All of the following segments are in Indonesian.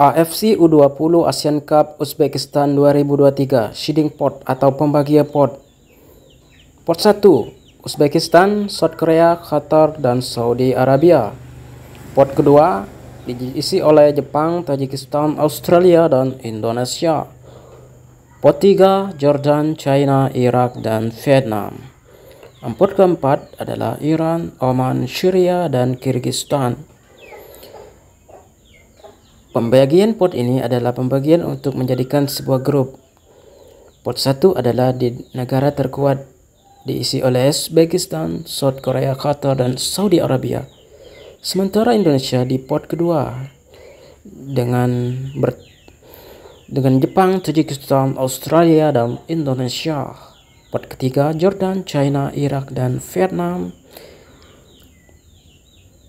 AFC U20 Asian Cup Uzbekistan 2023 Seeding Pot atau pembagian pot Pot 1 Uzbekistan, South Korea, Qatar, dan Saudi Arabia Pot kedua diisi oleh Jepang, Tajikistan, Australia, dan Indonesia Pot 3 Jordan, China, Irak, dan Vietnam Pot keempat adalah Iran, Oman, Syria, dan Kyrgyzstan Pembagian pot ini adalah pembagian untuk menjadikan sebuah grup. Pot 1 adalah di negara terkuat diisi oleh Uzbekistan, South Korea, Qatar, dan Saudi Arabia. Sementara Indonesia di pot kedua dengan ber, dengan Jepang, Tajikistan, Australia, dan Indonesia. Pot ketiga Jordan, China, Irak, dan Vietnam.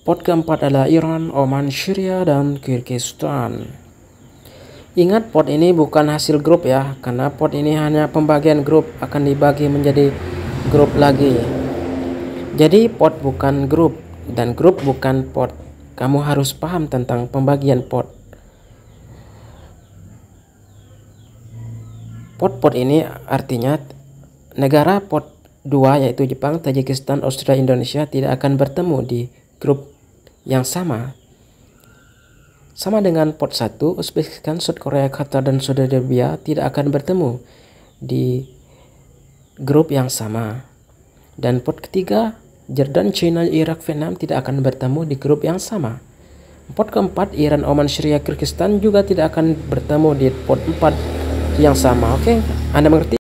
Pot keempat adalah Iran, Oman, Syria, dan Kyrgyzstan. Ingat pot ini bukan hasil grup ya, karena pot ini hanya pembagian grup akan dibagi menjadi grup lagi. Jadi pot bukan grup dan grup bukan pot. Kamu harus paham tentang pembagian pot. Pot-pot ini artinya negara pot dua yaitu Jepang, Tajikistan, Australia, Indonesia tidak akan bertemu di grup yang sama sama dengan pot 1, Uzbekistan, South Korea, Qatar, dan Saudi Arabia tidak akan bertemu di grup yang sama. Dan pot ketiga, Jordan, China, Irak, Vietnam tidak akan bertemu di grup yang sama. Pot keempat, Iran, Oman, Syria, Kyrgyzstan juga tidak akan bertemu di pot 4 yang sama. Oke, Anda mengerti?